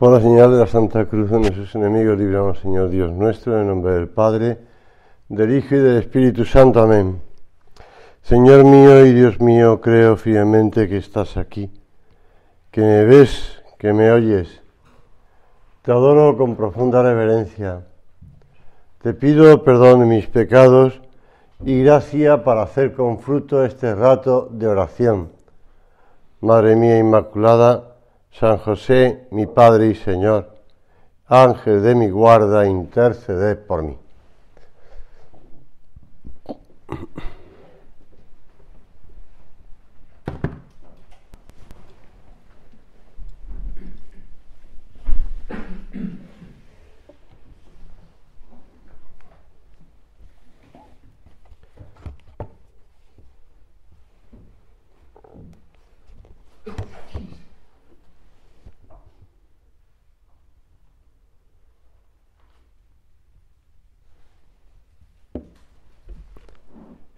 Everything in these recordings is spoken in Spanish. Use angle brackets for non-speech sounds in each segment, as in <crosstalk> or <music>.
Por la señal de la Santa Cruz de nuestros enemigos, libramos, Señor Dios nuestro, en el nombre del Padre, del Hijo y del Espíritu Santo. Amén. Señor mío y Dios mío, creo fielmente que estás aquí, que me ves, que me oyes. Te adoro con profunda reverencia. Te pido perdón de mis pecados y gracia para hacer con fruto este rato de oración. Madre mía Inmaculada, San José, mi Padre y Señor, Ángel de mi guarda, interceded por mí.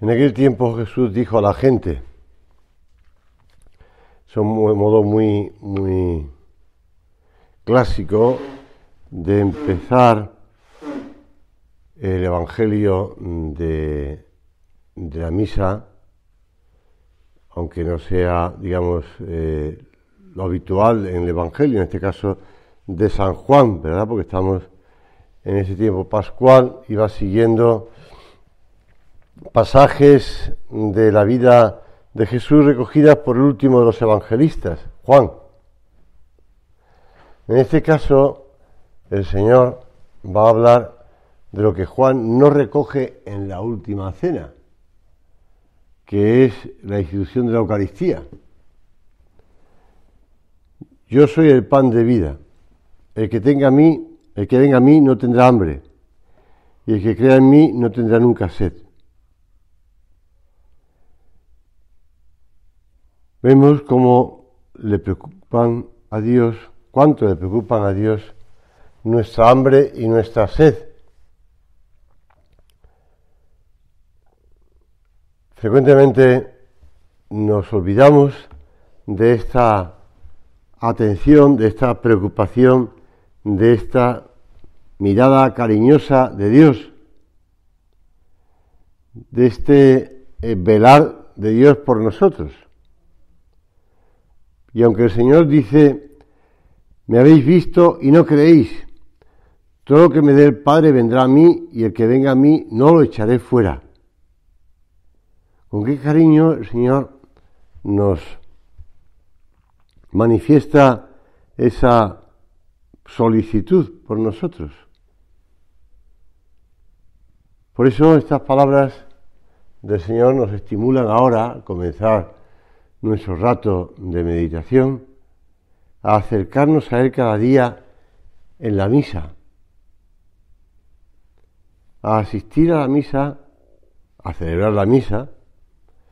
En aquel tiempo Jesús dijo a la gente, es un modo muy, muy clásico de empezar el Evangelio de, la misa, aunque no sea, digamos, eh, lo habitual en el Evangelio, en este caso de San Juan, ¿verdad? Porque estamos en ese tiempo pascual y va siguiendo pasajes de la vida de Jesús recogidas por el último de los evangelistas, Juan. En este caso, el Señor va a hablar de lo que Juan no recoge en la última cena, que es la institución de la Eucaristía. Yo soy el pan de vida. El que tenga a mí, el que venga a mí no tendrá hambre, y el que crea en mí no tendrá nunca sed. Vemos cómo le preocupan a Dios, cuánto le preocupan a Dios nuestra hambre y nuestra sed. Frecuentemente nos olvidamos de esta atención, de esta preocupación, de esta mirada cariñosa de Dios, de este eh, velar de Dios por nosotros. Y aunque el Señor dice, me habéis visto y no creéis, todo lo que me dé el Padre vendrá a mí y el que venga a mí no lo echaré fuera. Con qué cariño el Señor nos manifiesta esa solicitud por nosotros. Por eso estas palabras del Señor nos estimulan ahora a comenzar nuestro rato de meditación a acercarnos a Él cada día en la misa, a asistir a la misa, a celebrar la misa,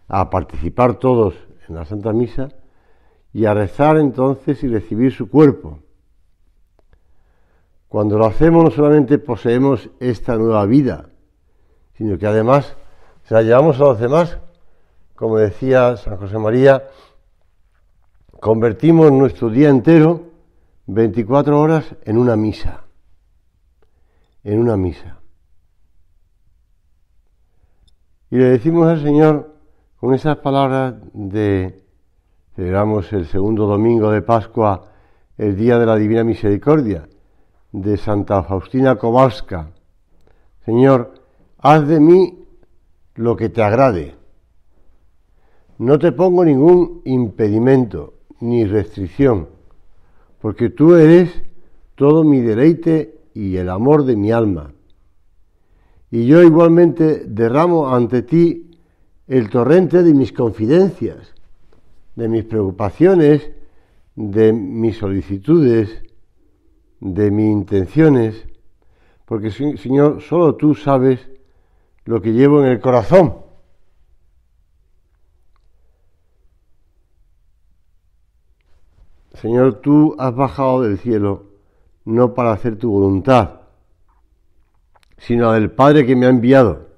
a participar todos en la Santa Misa y a rezar entonces y recibir su cuerpo. Cuando lo hacemos no solamente poseemos esta nueva vida, sino que además se la llevamos a los demás como decía San José María, convertimos nuestro día entero, 24 horas, en una misa. En una misa. Y le decimos al Señor, con esas palabras de, celebramos el segundo domingo de Pascua, el Día de la Divina Misericordia, de Santa Faustina Kowalska, Señor, haz de mí lo que te agrade. No te pongo ningún impedimento ni restricción, porque tú eres todo mi deleite y el amor de mi alma. Y yo igualmente derramo ante ti el torrente de mis confidencias, de mis preocupaciones, de mis solicitudes, de mis intenciones, porque Señor, solo tú sabes lo que llevo en el corazón Señor, tú has bajado del cielo no para hacer tu voluntad, sino la del Padre que me ha enviado.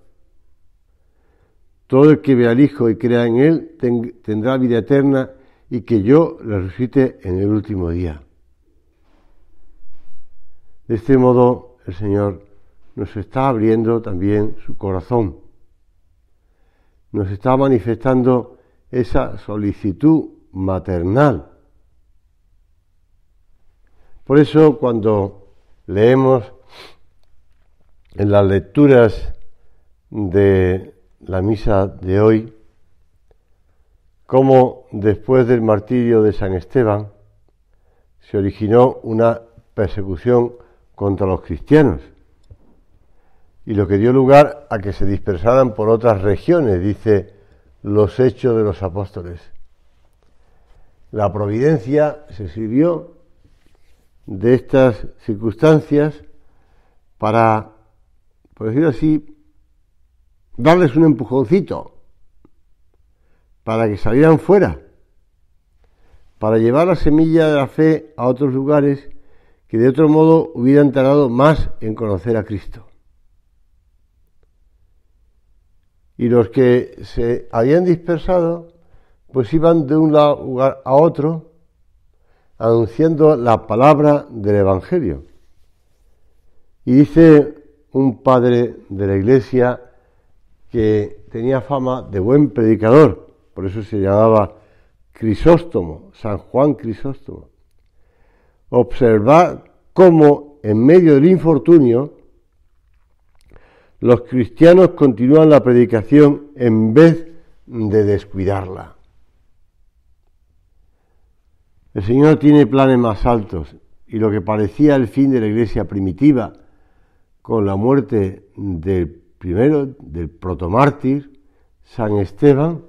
Todo el que ve al Hijo y crea en Él tendrá vida eterna y que yo la resucite en el último día. De este modo, el Señor nos está abriendo también su corazón. Nos está manifestando esa solicitud maternal por eso cuando leemos en las lecturas de la misa de hoy, cómo después del martirio de San Esteban se originó una persecución contra los cristianos y lo que dio lugar a que se dispersaran por otras regiones, dice los hechos de los apóstoles. La providencia se sirvió de estas circunstancias para, por decirlo así, darles un empujoncito para que salieran fuera, para llevar la semilla de la fe a otros lugares que de otro modo hubieran tardado más en conocer a Cristo. Y los que se habían dispersado, pues iban de un lugar a otro, anunciando la palabra del Evangelio. Y dice un padre de la iglesia que tenía fama de buen predicador, por eso se llamaba Crisóstomo, San Juan Crisóstomo. Observa cómo en medio del infortunio los cristianos continúan la predicación en vez de descuidarla. El Señor tiene planes más altos y lo que parecía el fin de la iglesia primitiva, con la muerte del primero, del protomártir, San Esteban,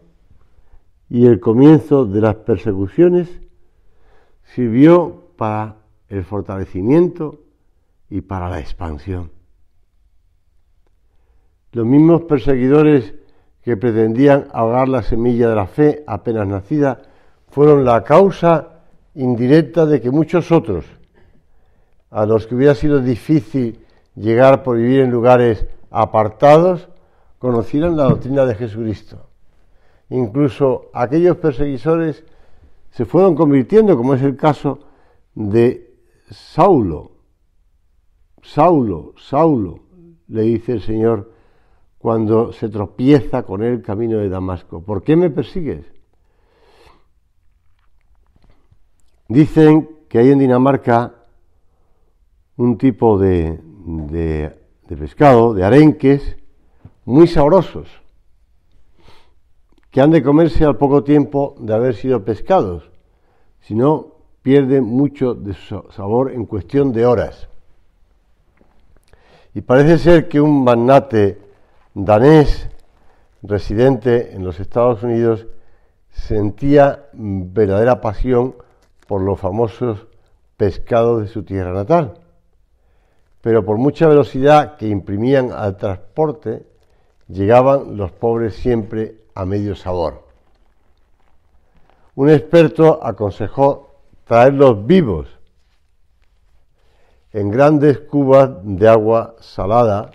y el comienzo de las persecuciones, sirvió para el fortalecimiento y para la expansión. Los mismos perseguidores que pretendían ahogar la semilla de la fe apenas nacida fueron la causa indirecta de que muchos otros, a los que hubiera sido difícil llegar por vivir en lugares apartados, conocieran la doctrina de Jesucristo. Incluso aquellos perseguidores se fueron convirtiendo, como es el caso de Saulo. Saulo, Saulo, le dice el Señor cuando se tropieza con el camino de Damasco. ¿Por qué me persigues? Dicen que hay en Dinamarca un tipo de, pescado, de arenques, muy sabrosos, que han de comerse al poco tiempo de haber sido pescados, si no pierden mucho de su sabor en cuestión de horas. Y parece ser que un magnate danés residente en los Estados Unidos sentía verdadera pasión por los famosos pescados de su tierra natal. Pero por mucha velocidad que imprimían al transporte, llegaban los pobres siempre a medio sabor. Un experto aconsejó traerlos vivos en grandes cubas de agua salada,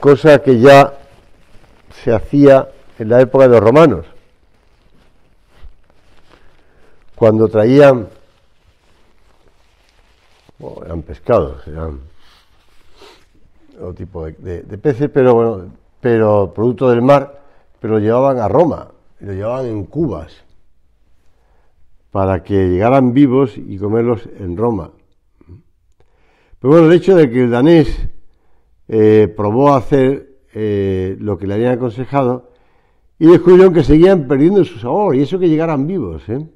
cosa que ya se hacía en la época de los romanos cuando traían, oh, eran pescados, eran otro tipo de, peces, pero bueno, pero producto del mar, pero lo llevaban a Roma, lo llevaban en cubas, para que llegaran vivos y comerlos en Roma. Pero bueno, el hecho de que el danés eh, probó a hacer eh, lo que le habían aconsejado y descubrieron que seguían perdiendo su sabor, y eso que llegaran vivos, ¿eh?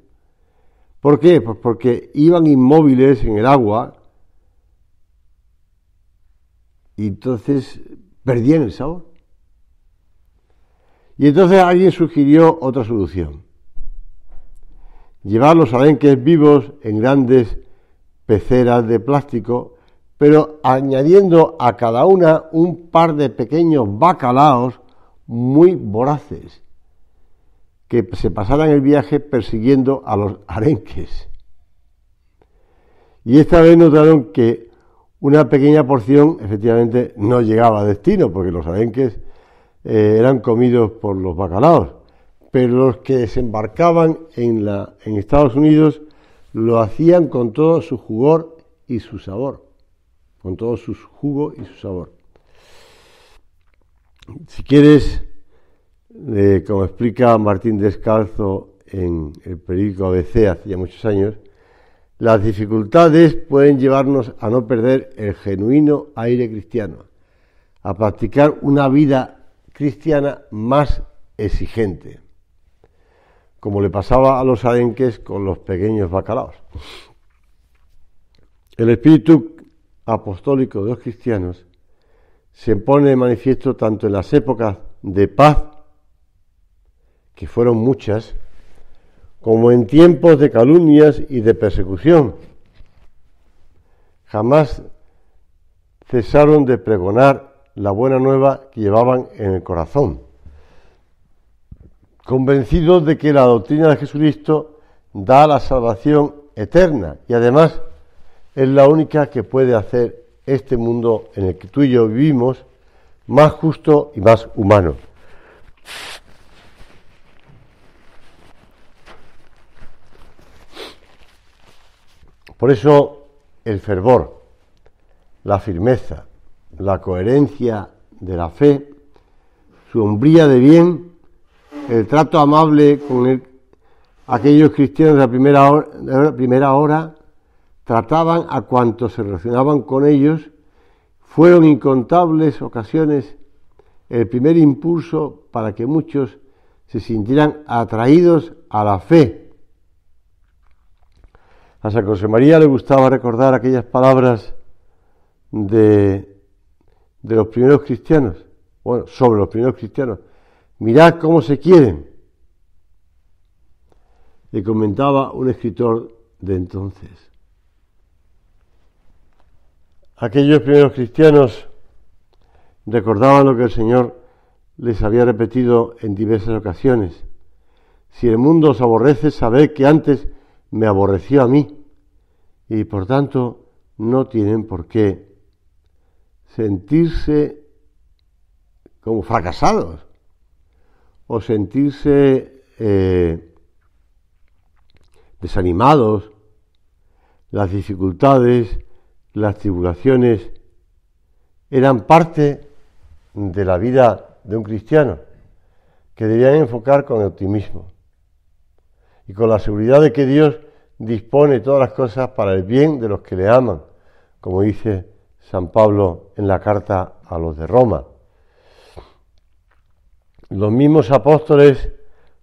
¿Por qué? Pues porque iban inmóviles en el agua y entonces perdían el sabor. Y entonces alguien sugirió otra solución. Llevar los alenques vivos en grandes peceras de plástico, pero añadiendo a cada una un par de pequeños bacalaos muy voraces que se pasaran el viaje persiguiendo a los arenques. Y esta vez notaron que una pequeña porción efectivamente no llegaba a destino, porque los arenques eh, eran comidos por los bacalaos, pero los que desembarcaban en, la, en Estados Unidos lo hacían con todo su jugor y su sabor, con todo su jugo y su sabor. Si quieres eh, como explica Martín Descalzo en el periódico ABC hace ya muchos años, las dificultades pueden llevarnos a no perder el genuino aire cristiano, a practicar una vida cristiana más exigente, como le pasaba a los arenques con los pequeños bacalaos. El espíritu apostólico de los cristianos se pone de manifiesto tanto en las épocas de paz que fueron muchas, como en tiempos de calumnias y de persecución. Jamás cesaron de pregonar la buena nueva que llevaban en el corazón, convencidos de que la doctrina de Jesucristo da la salvación eterna y además es la única que puede hacer este mundo en el que tú y yo vivimos más justo y más humano. Por eso el fervor, la firmeza, la coherencia de la fe, su hombría de bien, el trato amable con aquellos cristianos de la primera hora, primera hora trataban a cuantos se relacionaban con ellos, fueron incontables ocasiones el primer impulso para que muchos se sintieran atraídos a la fe a San José María le gustaba recordar aquellas palabras de, los primeros cristianos, bueno, sobre los primeros cristianos. Mirad cómo se quieren, le comentaba un escritor de entonces. Aquellos primeros cristianos recordaban lo que el Señor les había repetido en diversas ocasiones. Si el mundo os aborrece, sabed que antes me aborreció a mí y por tanto no tienen por qué sentirse como fracasados o sentirse eh, desanimados. Las dificultades, las tribulaciones eran parte de la vida de un cristiano que debían enfocar con optimismo y con la seguridad de que Dios dispone todas las cosas para el bien de los que le aman, como dice San Pablo en la carta a los de Roma. Los mismos apóstoles,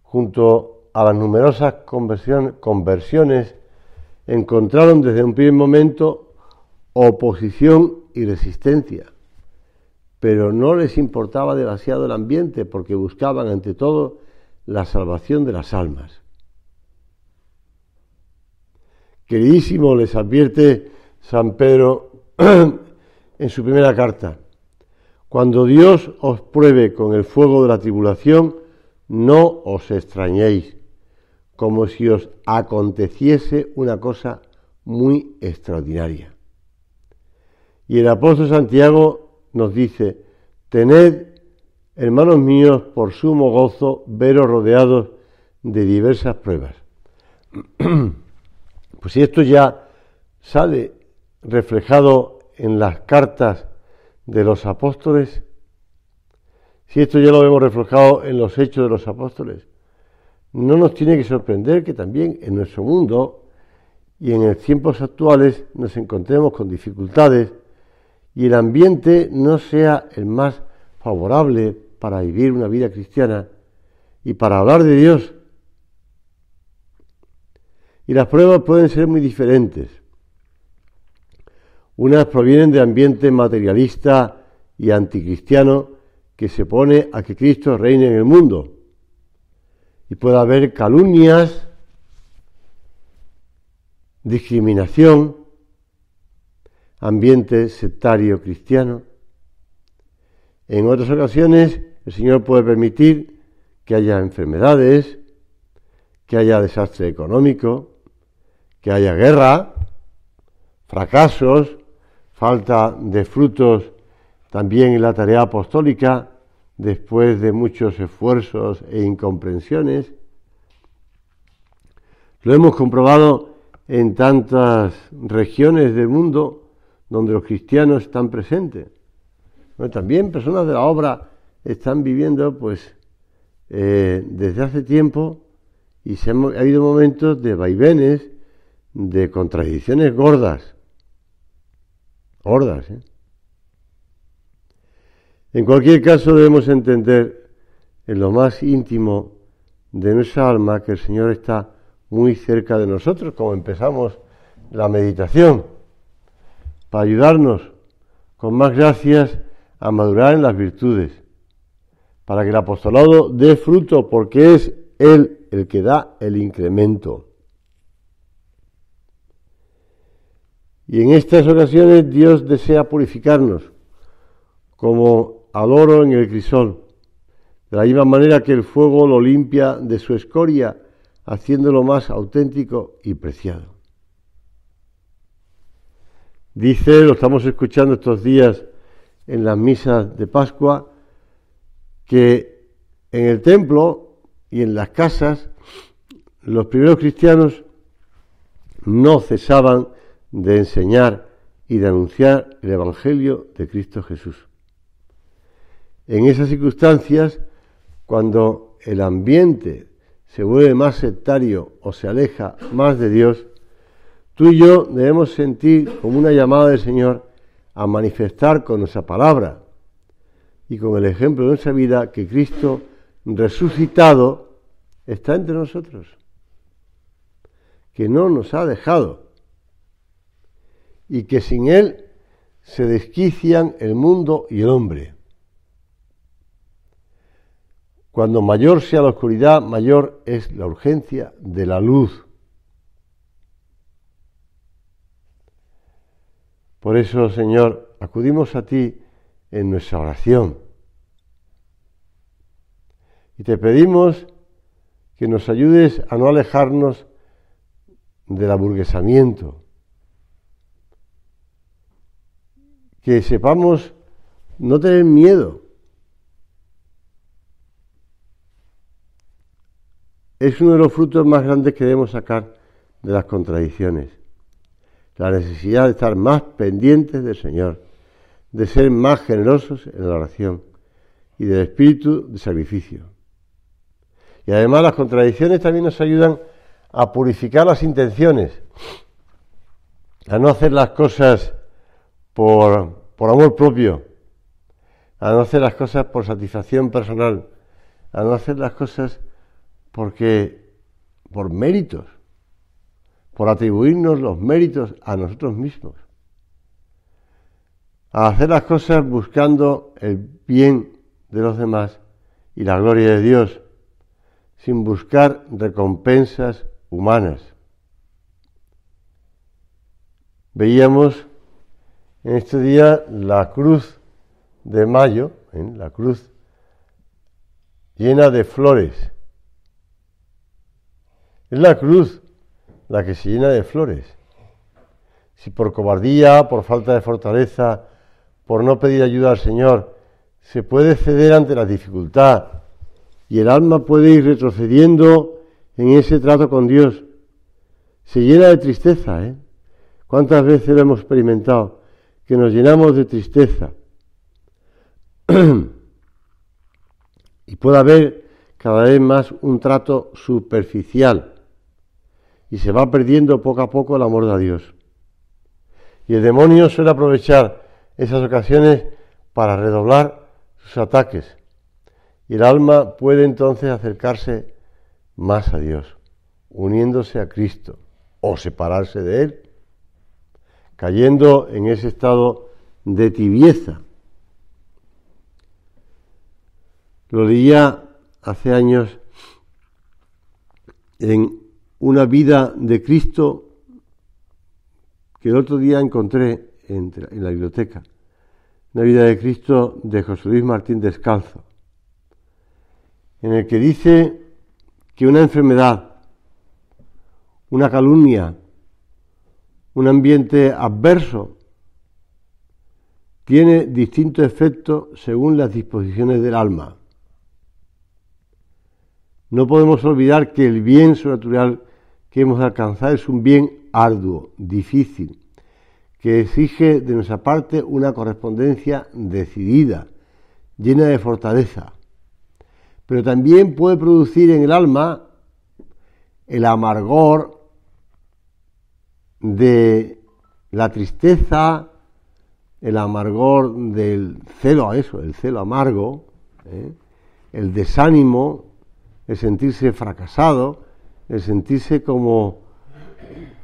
junto a las numerosas conversiones, encontraron desde un primer momento oposición y resistencia, pero no les importaba demasiado el ambiente porque buscaban ante todo la salvación de las almas. Queridísimo, les advierte San Pedro <clears throat> en su primera carta, cuando Dios os pruebe con el fuego de la tribulación, no os extrañéis, como si os aconteciese una cosa muy extraordinaria. Y el apóstol Santiago nos dice, tened, hermanos míos, por sumo gozo veros rodeados de diversas pruebas. <clears throat> Pues si esto ya sale reflejado en las cartas de los apóstoles, si esto ya lo vemos reflejado en los hechos de los apóstoles, no nos tiene que sorprender que también en nuestro mundo y en los tiempos actuales nos encontremos con dificultades y el ambiente no sea el más favorable para vivir una vida cristiana y para hablar de Dios y las pruebas pueden ser muy diferentes. Unas provienen de ambiente materialista y anticristiano que se pone a que Cristo reine en el mundo. Y puede haber calumnias, discriminación, ambiente sectario cristiano. En otras ocasiones el Señor puede permitir que haya enfermedades, que haya desastre económico, que haya guerra, fracasos, falta de frutos también en la tarea apostólica, después de muchos esfuerzos e incomprensiones. Lo hemos comprobado en tantas regiones del mundo donde los cristianos están presentes. también personas de la obra están viviendo, pues, eh, desde hace tiempo y se ha habido momentos de vaivenes, de contradicciones gordas. Gordas, ¿eh? En cualquier caso debemos entender en lo más íntimo de nuestra alma que el Señor está muy cerca de nosotros, como empezamos la meditación, para ayudarnos con más gracias a madurar en las virtudes, para que el apostolado dé fruto, porque es Él el que da el incremento. Y en estas ocasiones Dios desea purificarnos, como al oro en el crisol, de la misma manera que el fuego lo limpia de su escoria, haciéndolo más auténtico y preciado. Dice, lo estamos escuchando estos días en las misas de Pascua, que en el templo y en las casas los primeros cristianos no cesaban de enseñar y de anunciar el Evangelio de Cristo Jesús. En esas circunstancias, cuando el ambiente se vuelve más sectario o se aleja más de Dios, tú y yo debemos sentir como una llamada del Señor a manifestar con nuestra palabra y con el ejemplo de nuestra vida que Cristo resucitado está entre nosotros, que no nos ha dejado, y que sin él se desquician el mundo y el hombre. Cuando mayor sea la oscuridad, mayor es la urgencia de la luz. Por eso, Señor, acudimos a ti en nuestra oración. Y te pedimos que nos ayudes a no alejarnos del aburguesamiento, que sepamos no tener miedo. Es uno de los frutos más grandes que debemos sacar de las contradicciones. La necesidad de estar más pendientes del Señor, de ser más generosos en la oración y del espíritu de sacrificio. Y además las contradicciones también nos ayudan a purificar las intenciones, a no hacer las cosas por, por amor propio, a no hacer las cosas por satisfacción personal, a no hacer las cosas porque por méritos, por atribuirnos los méritos a nosotros mismos, a hacer las cosas buscando el bien de los demás y la gloria de Dios, sin buscar recompensas humanas. Veíamos en este día la cruz de mayo, la cruz llena de flores. Es la cruz la que se llena de flores. Si por cobardía, por falta de fortaleza, por no pedir ayuda al Señor, se puede ceder ante la dificultad y el alma puede ir retrocediendo en ese trato con Dios. Se llena de tristeza, ¿eh? ¿Cuántas veces lo hemos experimentado? que nos llenamos de tristeza. <clears throat> y puede haber cada vez más un trato superficial y se va perdiendo poco a poco el amor de Dios. Y el demonio suele aprovechar esas ocasiones para redoblar sus ataques y el alma puede entonces acercarse más a Dios, uniéndose a Cristo o separarse de Él cayendo en ese estado de tibieza. Lo leía hace años en una vida de Cristo que el otro día encontré en, la biblioteca. Una vida de Cristo de José Luis Martín Descalzo, en el que dice que una enfermedad, una calumnia, un ambiente adverso tiene distintos efectos según las disposiciones del alma. No podemos olvidar que el bien sobrenatural que hemos alcanzado es un bien arduo, difícil, que exige de nuestra parte una correspondencia decidida, llena de fortaleza. Pero también puede producir en el alma el amargor, de la tristeza, el amargor del celo a eso, el celo amargo, ¿eh? el desánimo, el sentirse fracasado, el sentirse como,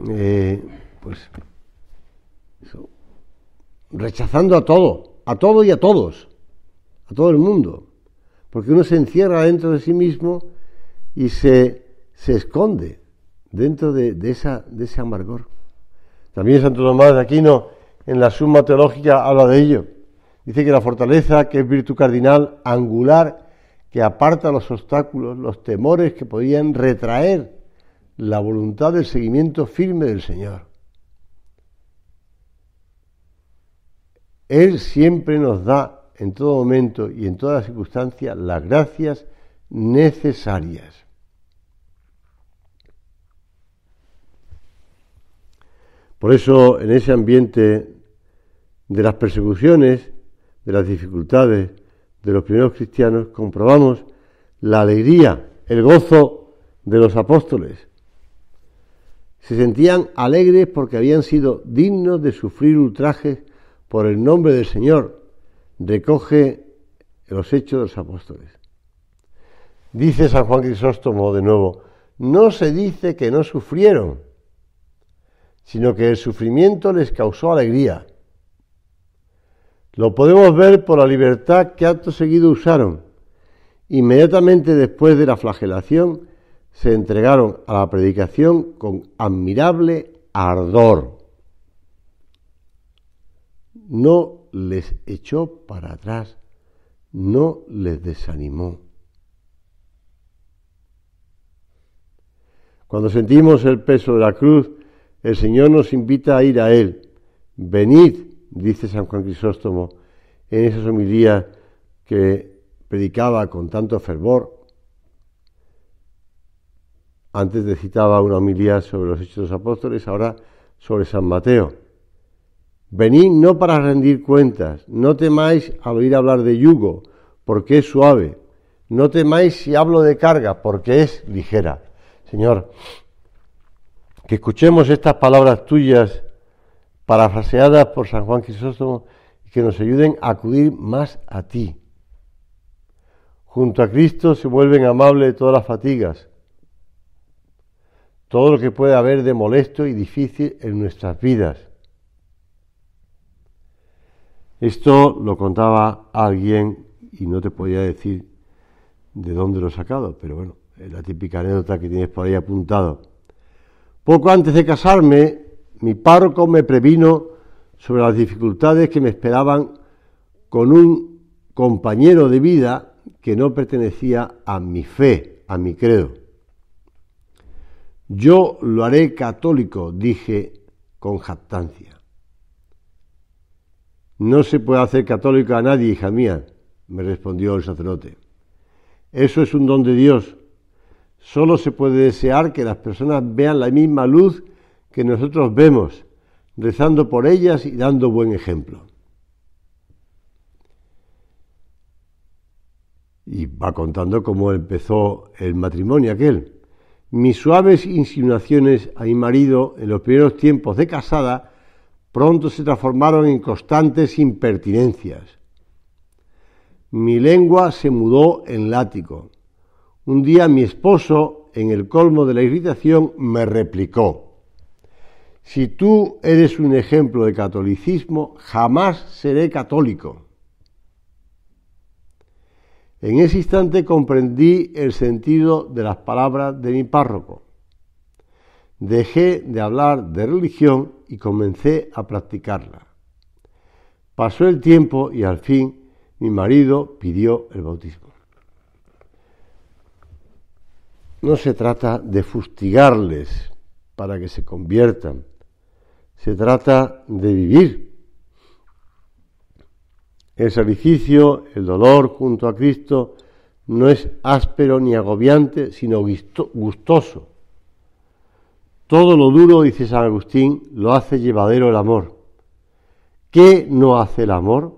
eh, pues, rechazando a todo, a todo y a todos, a todo el mundo, porque uno se encierra dentro de sí mismo y se, esconde dentro de, de, esa, de ese amargor. También Santo Tomás de Aquino en la Suma Teológica habla de ello. Dice que la fortaleza, que es virtud cardinal, angular, que aparta los obstáculos, los temores que podían retraer la voluntad del seguimiento firme del Señor. Él siempre nos da en todo momento y en todas las circunstancias las gracias necesarias. Por eso, en ese ambiente de las persecuciones, de las dificultades de los primeros cristianos, comprobamos la alegría, el gozo de los apóstoles. Se sentían alegres porque habían sido dignos de sufrir ultrajes por el nombre del Señor. Recoge los hechos de los apóstoles. Dice San Juan Crisóstomo de nuevo, no se dice que no sufrieron, sino que el sufrimiento les causó alegría. Lo podemos ver por la libertad que acto seguido usaron. Inmediatamente después de la flagelación, se entregaron a la predicación con admirable ardor. No les echó para atrás, no les desanimó. Cuando sentimos el peso de la cruz, el Señor nos invita a ir a Él. Venid, dice San Juan Crisóstomo en esas homilías que predicaba con tanto fervor. Antes decitaba citaba una homilía sobre los Hechos de los Apóstoles, ahora sobre San Mateo. Venid no para rendir cuentas, no temáis al oír hablar de yugo, porque es suave. No temáis si hablo de carga, porque es ligera. Señor, que escuchemos estas palabras tuyas parafraseadas por San Juan Crisóstomo y que nos ayuden a acudir más a ti. Junto a Cristo se vuelven amables todas las fatigas, todo lo que puede haber de molesto y difícil en nuestras vidas. Esto lo contaba alguien y no te podía decir de dónde lo he sacado, pero bueno, es la típica anécdota que tienes por ahí apuntado. Poco antes de casarme, mi párroco me previno sobre las dificultades que me esperaban con un compañero de vida que no pertenecía a mi fe, a mi credo. Yo lo haré católico, dije con jactancia. No se puede hacer católico a nadie, hija mía, me respondió el sacerdote. Eso es un don de Dios Solo se puede desear que las personas vean la misma luz que nosotros vemos, rezando por ellas y dando buen ejemplo. Y va contando cómo empezó el matrimonio aquel. Mis suaves insinuaciones a mi marido en los primeros tiempos de casada pronto se transformaron en constantes impertinencias. Mi lengua se mudó en látigo un día mi esposo, en el colmo de la irritación, me replicó, si tú eres un ejemplo de catolicismo, jamás seré católico. En ese instante comprendí el sentido de las palabras de mi párroco. Dejé de hablar de religión y comencé a practicarla. Pasó el tiempo y al fin mi marido pidió el bautismo. No se trata de fustigarles para que se conviertan, se trata de vivir. El sacrificio, el dolor junto a Cristo, no es áspero ni agobiante, sino gustoso. Todo lo duro, dice San Agustín, lo hace llevadero el amor. ¿Qué no hace el amor?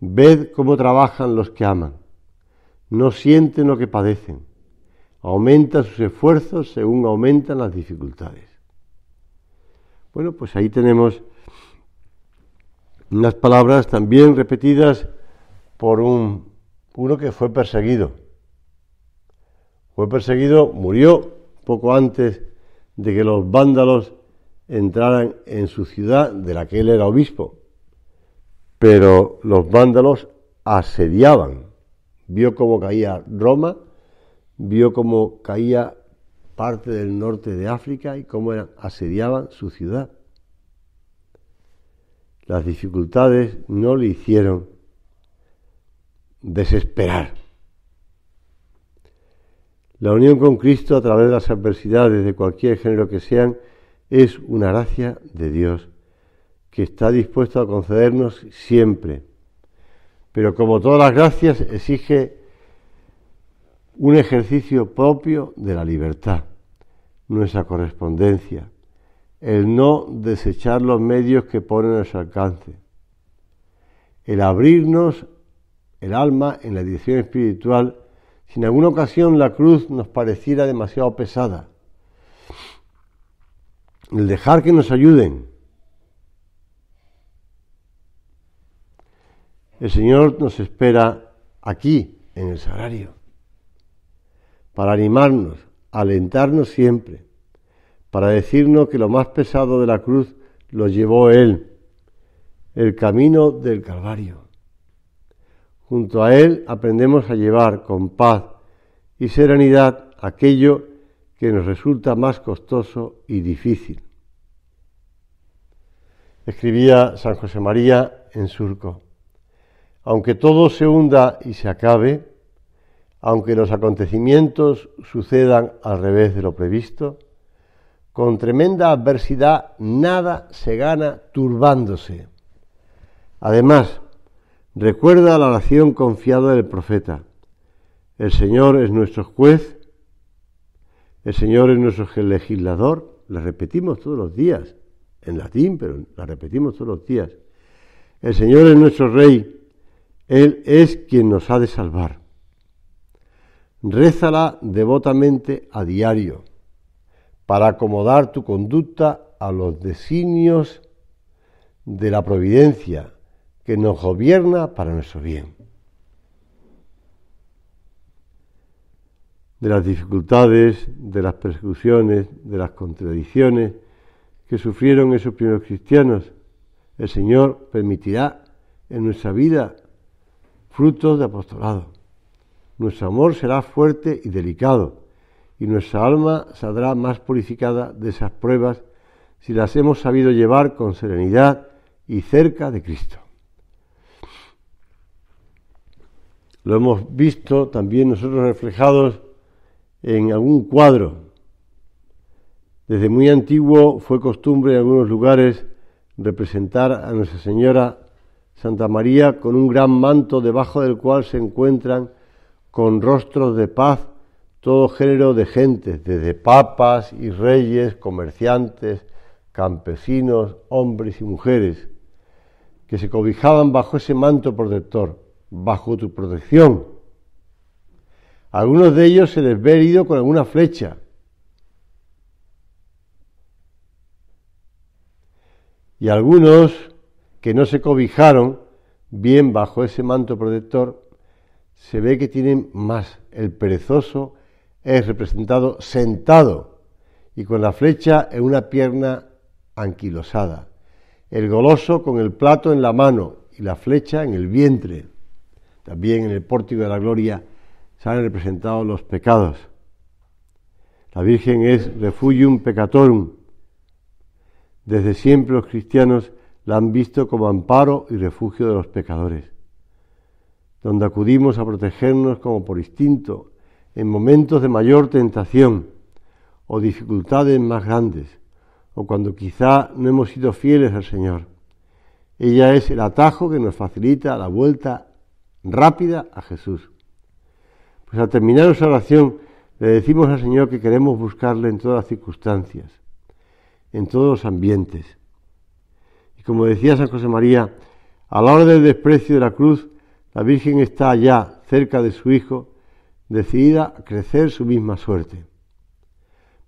Ved cómo trabajan los que aman. No sienten lo que padecen aumenta sus esfuerzos según aumentan las dificultades. Bueno, pues ahí tenemos unas palabras también repetidas por un, uno que fue perseguido. Fue perseguido, murió poco antes de que los vándalos entraran en su ciudad de la que él era obispo. Pero los vándalos asediaban. Vio cómo caía Roma vio cómo caía parte del norte de África y cómo asediaban su ciudad. Las dificultades no le hicieron desesperar. La unión con Cristo a través de las adversidades de cualquier género que sean es una gracia de Dios que está dispuesto a concedernos siempre. Pero como todas las gracias exige un ejercicio propio de la libertad, nuestra correspondencia, el no desechar los medios que ponen a su alcance, el abrirnos el alma en la dirección espiritual si en alguna ocasión la cruz nos pareciera demasiado pesada, el dejar que nos ayuden. El Señor nos espera aquí, en el salario para animarnos, alentarnos siempre, para decirnos que lo más pesado de la cruz lo llevó Él, el camino del Calvario. Junto a Él aprendemos a llevar con paz y serenidad aquello que nos resulta más costoso y difícil. Escribía San José María en Surco, aunque todo se hunda y se acabe, aunque los acontecimientos sucedan al revés de lo previsto, con tremenda adversidad nada se gana turbándose. Además, recuerda la oración confiada del profeta. El Señor es nuestro juez, el Señor es nuestro legislador, la repetimos todos los días, en latín, pero la repetimos todos los días. El Señor es nuestro rey, Él es quien nos ha de salvar rézala devotamente a diario para acomodar tu conducta a los designios de la providencia que nos gobierna para nuestro bien. De las dificultades, de las persecuciones, de las contradicciones que sufrieron esos primeros cristianos, el Señor permitirá en nuestra vida frutos de apostolado nuestro amor será fuerte y delicado, y nuestra alma saldrá más purificada de esas pruebas si las hemos sabido llevar con serenidad y cerca de Cristo. Lo hemos visto también nosotros reflejados en algún cuadro. Desde muy antiguo fue costumbre en algunos lugares representar a Nuestra Señora Santa María con un gran manto debajo del cual se encuentran con rostros de paz todo género de gente, desde papas y reyes, comerciantes, campesinos, hombres y mujeres, que se cobijaban bajo ese manto protector, bajo tu protección. algunos de ellos se les ve herido con alguna flecha. Y algunos que no se cobijaron bien bajo ese manto protector, se ve que tienen más. El perezoso es representado sentado y con la flecha en una pierna anquilosada. El goloso con el plato en la mano y la flecha en el vientre. También en el pórtico de la gloria se han representado los pecados. La Virgen es refugium pecatorum. Desde siempre los cristianos la han visto como amparo y refugio de los pecadores donde acudimos a protegernos como por instinto en momentos de mayor tentación o dificultades más grandes, o cuando quizá no hemos sido fieles al Señor. Ella es el atajo que nos facilita la vuelta rápida a Jesús. Pues al terminar nuestra oración le decimos al Señor que queremos buscarle en todas las circunstancias, en todos los ambientes. Y como decía San José María, a la hora del desprecio de la cruz, la Virgen está allá, cerca de su Hijo, decidida a crecer su misma suerte.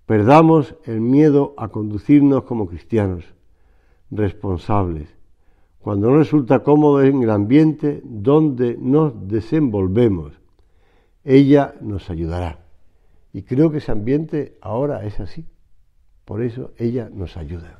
Perdamos el miedo a conducirnos como cristianos, responsables, cuando no resulta cómodo en el ambiente donde nos desenvolvemos. Ella nos ayudará. Y creo que ese ambiente ahora es así. Por eso ella nos ayuda.